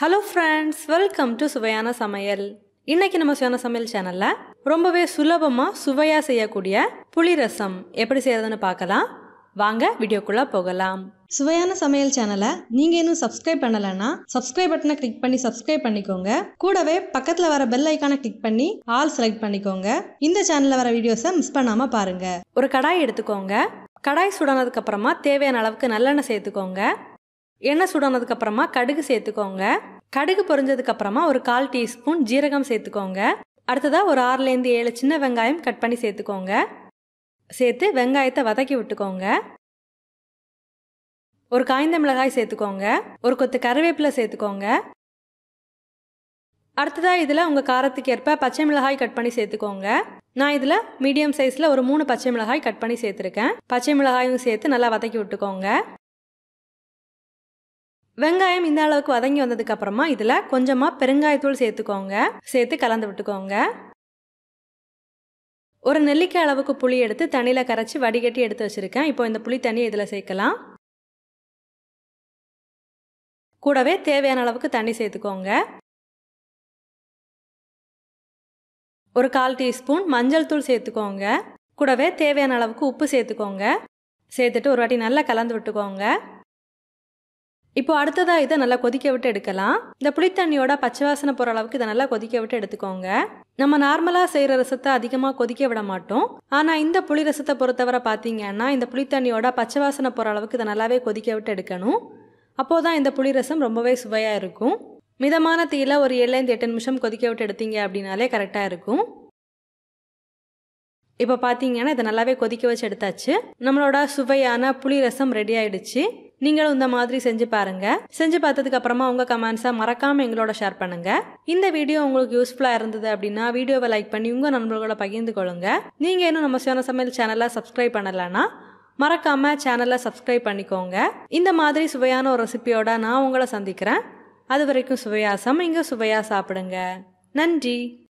hello friends welcome to சுவையான சமையல் இன்னைக்கு நம்ம சுவையான சமையல் சேனலில் ரொம்பவே சுலபமாக சுவையாக செய்யக்கூடிய புளி ரசம் எப்படி செய்யறதுன்னு பார்க்கலாம் வாங்க வீடியோக்குள்ளே போகலாம் சுவையான சமையல் சேனலை நீங்கள் இன்னும் சப்ஸ்கிரைப் பண்ணலைன்னா சப்ஸ்கிரைப் பட்டனை கிளிக் பண்ணி சப்ஸ்கிரைப் பண்ணிக்கோங்க கூடவே பக்கத்தில் வர பெல் ஐக்கானை கிளிக் பண்ணி ஆல் செலக்ட் பண்ணிக்கோங்க இந்த சேனலில் வர வீடியோஸை மிஸ் பண்ணாமல் பாருங்கள் ஒரு கடாய் எடுத்துக்கோங்க கடாய் சுடானதுக்கு அப்புறமா தேவையான அளவுக்கு நல்லெண்ணெய் சேர்த்துக்கோங்க எண்ணெய் சுடானதுக்கப்புறமா கடுகு சேர்த்துக்கோங்க கடுகு பொரிஞ்சதுக்கப்புறமா ஒரு கால் டீஸ்பூன் ஜீரகம் சேர்த்துக்கோங்க அடுத்ததாக ஒரு ஆறுலேருந்து ஏழு சின்ன வெங்காயம் கட் பண்ணி சேர்த்துக்கோங்க சேர்த்து வெங்காயத்தை வதக்கி விட்டுக்கோங்க ஒரு காய்ந்த மிளகாய் சேர்த்துக்கோங்க ஒரு கொத்து கருவேப்பிலை சேர்த்துக்கோங்க அடுத்ததாக இதில் உங்கள் காரத்துக்கு ஏற்ப பச்சை மிளகாய் கட் பண்ணி சேர்த்துக்கோங்க நான் இதில் மீடியம் சைஸில் ஒரு மூணு பச்சை மிளகாய் கட் பண்ணி சேர்த்துருக்கேன் பச்சை மிளகாயும் சேர்த்து நல்லா வதக்கி விட்டுக்கோங்க வெங்காயம் இந்த அளவுக்கு வதங்கி வந்ததுக்கப்புறமா இதில் கொஞ்சமாக பெருங்காயத்தூள் சேர்த்துக்கோங்க சேர்த்து கலந்து விட்டுக்கோங்க ஒரு நெல்லிக்காய் அளவுக்கு புளி எடுத்து தண்ணியில் கரைச்சி வடிகட்டி எடுத்து வச்சுருக்கேன் இப்போ இந்த புளி தண்ணியை இதில் சேர்க்கலாம் கூடவே தேவையான அளவுக்கு தண்ணி சேர்த்துக்கோங்க ஒரு கால் டீஸ்பூன் மஞ்சள் தூள் சேர்த்துக்கோங்க கூடவே தேவையான அளவுக்கு உப்பு சேர்த்துக்கோங்க சேர்த்துட்டு ஒரு வாட்டி நல்லா கலந்து விட்டுக்கோங்க இப்போ அடுத்ததாக இதை நல்லா கொதிக்க விட்டு எடுக்கலாம் இந்த புளித்தண்ணியோட பச்சை வாசனை போகிற அளவுக்கு இதை நல்லா கொதிக்க விட்டு எடுத்துக்கோங்க நம்ம நார்மலாக செய்கிற ரசத்தை அதிகமாக கொதிக்க விட மாட்டோம் ஆனால் இந்த புளி ரசத்தை பொறுத்தவரை பார்த்தீங்கன்னா இந்த புளித்தண்ணியோட பச்சை வாசனை போகிற அளவுக்கு இதை நல்லாவே கொதிக்க விட்டு எடுக்கணும் அப்போது தான் இந்த புளி ரசம் ரொம்பவே சுவையாக இருக்கும் மிதமான தீயில் ஒரு ஏழுலேருந்து எட்டு நிமிஷம் கொதிக்க விட்டு எடுத்தீங்க அப்படின்னாலே கரெக்டாக இருக்கும் இப்போ பார்த்தீங்கன்னா இதை நல்லாவே கொதிக்க வச்சு எடுத்தாச்சு நம்மளோட சுவையான புளி ரசம் ரெடி ஆயிடுச்சு நீங்களும் இந்த மாதிரி செஞ்சு பாருங்க செஞ்சு பார்த்ததுக்கு அப்புறமா உங்க கமெண்ட்ஸை மறக்காம எங்களோட ஷேர் பண்ணுங்க இந்த வீடியோ உங்களுக்கு யூஸ்ஃபுல்லா இருந்தது அப்படின்னா வீடியோவை லைக் பண்ணி உங்க நண்பர்களோட பகிர்ந்து கொள்ளுங்க நீங்க இன்னும் நம்ம சிவன சமையல் சேனலை சப்ஸ்கிரைப் பண்ணலன்னா மறக்காம சேனலை சப்ஸ்கிரைப் பண்ணிக்கோங்க இந்த மாதிரி சுவையான ஒரு ரெசிபியோட நான் உங்களை சந்திக்கிறேன் அது வரைக்கும் சுவையாசம் இங்கே சுவையாக சாப்பிடுங்க நன்றி